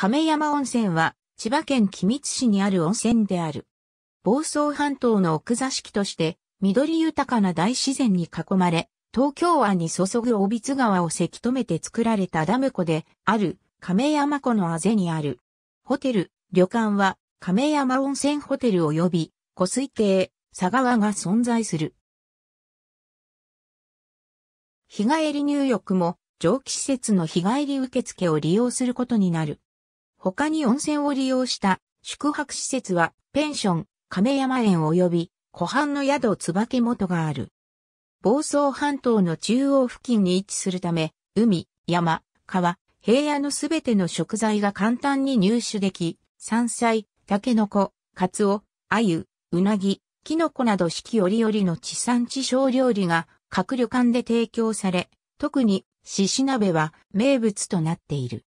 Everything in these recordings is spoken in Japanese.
亀山温泉は、千葉県君津市にある温泉である。房総半島の奥座敷として、緑豊かな大自然に囲まれ、東京湾に注ぐ大津川をせき止めて作られたダム湖である亀山湖のあぜにある。ホテル、旅館は亀山温泉ホテル及び湖水亭、佐川が存在する。日帰り入浴も蒸気施設の日帰り受付を利用することになる。他に温泉を利用した宿泊施設は、ペンション、亀山園及び、湖畔の宿椿元がある。房総半島の中央付近に位置するため、海、山、川、平野のすべての食材が簡単に入手でき、山菜、タケノコ、カツオ、アユ、ウナギ、キノコなど四季折々の地産地消料理が各旅館で提供され、特に獅子鍋は名物となっている。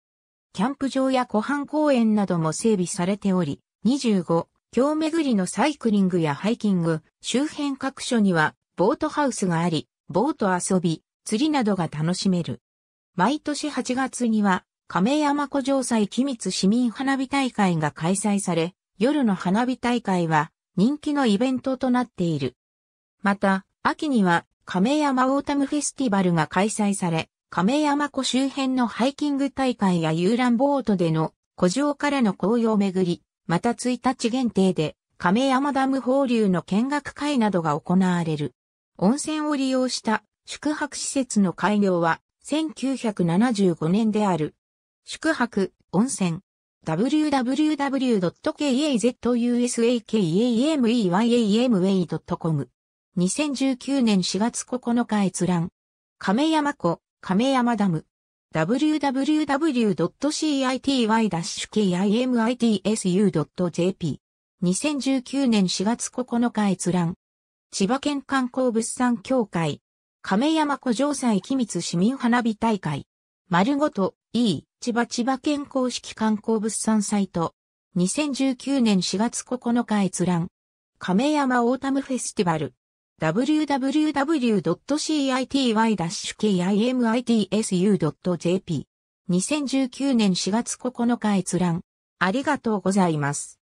キャンプ場や湖畔公園なども整備されており、25、京巡りのサイクリングやハイキング、周辺各所にはボートハウスがあり、ボート遊び、釣りなどが楽しめる。毎年8月には、亀山古城祭機密市民花火大会が開催され、夜の花火大会は人気のイベントとなっている。また、秋には亀山オータムフェスティバルが開催され、亀山湖周辺のハイキング大会や遊覧ボートでの湖上からの紅葉をめぐり、また1日限定で亀山ダム放流の見学会などが行われる。温泉を利用した宿泊施設の開業は1975年である。宿泊、温泉。www.kazusakameyameyam.com2019 年4月9日閲覧。亀山湖、亀山ダム。www.city-kimitsu.jp。2019年4月9日閲覧。千葉県観光物産協会。亀山古城祭機光市民花火大会。丸ごと E 千葉千葉県公式観光物産サイト。2019年4月9日閲覧。亀山オータムフェスティバル。www.city-kimitsu.jp。2019年4月9日閲覧。ありがとうございます。